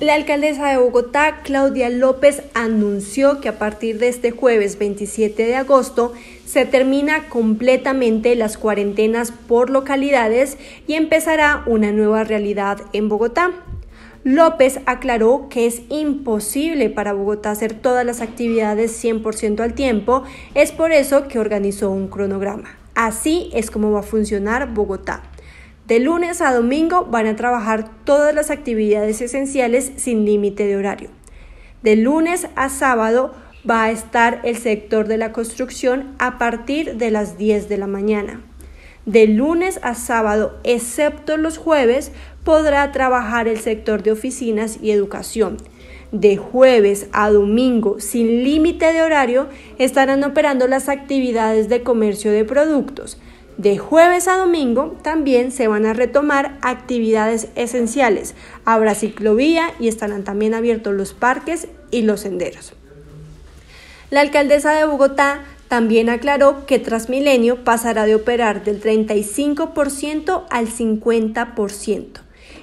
La alcaldesa de Bogotá, Claudia López, anunció que a partir de este jueves 27 de agosto se termina completamente las cuarentenas por localidades y empezará una nueva realidad en Bogotá. López aclaró que es imposible para Bogotá hacer todas las actividades 100% al tiempo, es por eso que organizó un cronograma. Así es como va a funcionar Bogotá. De lunes a domingo van a trabajar todas las actividades esenciales sin límite de horario. De lunes a sábado va a estar el sector de la construcción a partir de las 10 de la mañana. De lunes a sábado, excepto los jueves, podrá trabajar el sector de oficinas y educación. De jueves a domingo, sin límite de horario, estarán operando las actividades de comercio de productos, de jueves a domingo también se van a retomar actividades esenciales. Habrá ciclovía y estarán también abiertos los parques y los senderos. La alcaldesa de Bogotá también aclaró que Transmilenio pasará de operar del 35% al 50%.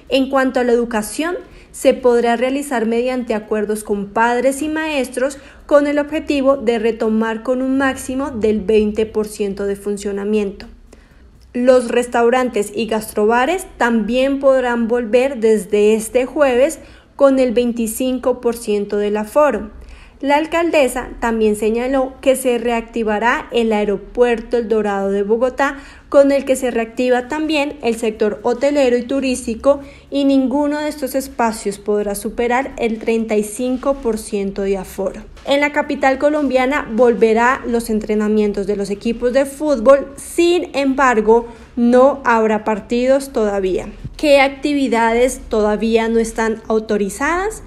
En cuanto a la educación, se podrá realizar mediante acuerdos con padres y maestros con el objetivo de retomar con un máximo del 20% de funcionamiento. Los restaurantes y gastrobares también podrán volver desde este jueves con el 25% del aforo. La alcaldesa también señaló que se reactivará el aeropuerto El Dorado de Bogotá, con el que se reactiva también el sector hotelero y turístico, y ninguno de estos espacios podrá superar el 35% de aforo. En la capital colombiana volverá los entrenamientos de los equipos de fútbol, sin embargo, no habrá partidos todavía. ¿Qué actividades todavía no están autorizadas?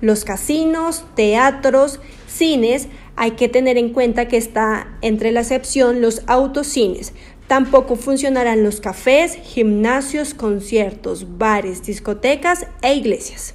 los casinos, teatros, cines, hay que tener en cuenta que está entre la excepción los autocines. Tampoco funcionarán los cafés, gimnasios, conciertos, bares, discotecas e iglesias.